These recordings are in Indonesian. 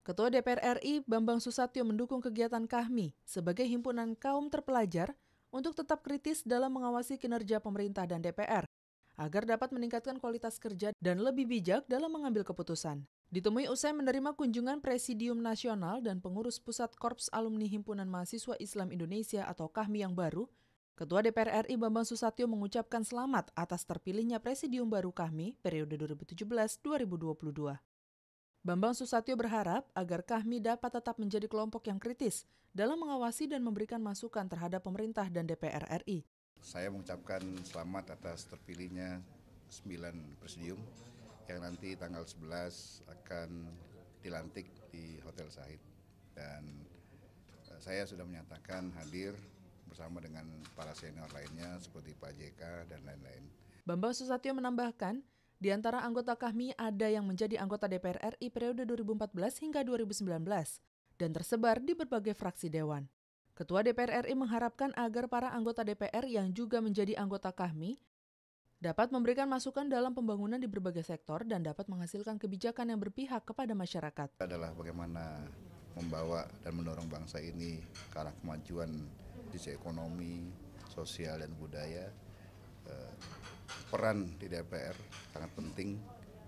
Ketua DPR RI Bambang Susatyo mendukung kegiatan KAHMI sebagai himpunan kaum terpelajar untuk tetap kritis dalam mengawasi kinerja pemerintah dan DPR agar dapat meningkatkan kualitas kerja dan lebih bijak dalam mengambil keputusan. Ditemui usai menerima kunjungan Presidium Nasional dan pengurus Pusat Korps Alumni Himpunan Mahasiswa Islam Indonesia atau KAHMI yang baru, Ketua DPR RI Bambang Susatyo mengucapkan selamat atas terpilihnya Presidium baru kami periode 2017-2022. Bambang Susatyo berharap agar Kahmi dapat tetap menjadi kelompok yang kritis dalam mengawasi dan memberikan masukan terhadap pemerintah dan DPR RI. Saya mengucapkan selamat atas terpilihnya 9 presidium yang nanti tanggal 11 akan dilantik di Hotel Sahid. Dan eh, saya sudah menyatakan hadir bersama dengan para senior lainnya seperti Pak JK dan lain-lain. Bambang Susatyo menambahkan, di antara anggota KAHMI ada yang menjadi anggota DPR RI periode 2014 hingga 2019 dan tersebar di berbagai fraksi dewan. Ketua DPR RI mengharapkan agar para anggota DPR yang juga menjadi anggota KAHMI dapat memberikan masukan dalam pembangunan di berbagai sektor dan dapat menghasilkan kebijakan yang berpihak kepada masyarakat. Adalah bagaimana membawa dan mendorong bangsa ini ke arah kemajuan sisi ekonomi, sosial dan budaya eh, peran di DPR sangat penting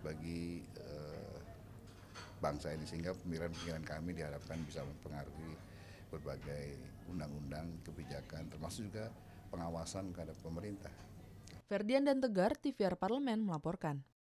bagi eh, bangsa ini sehingga pemikiran-pemikiran kami diharapkan bisa mempengaruhi berbagai undang-undang, kebijakan termasuk juga pengawasan terhadap pemerintah. Ferdian dan Tegar, TVR Parlemen melaporkan.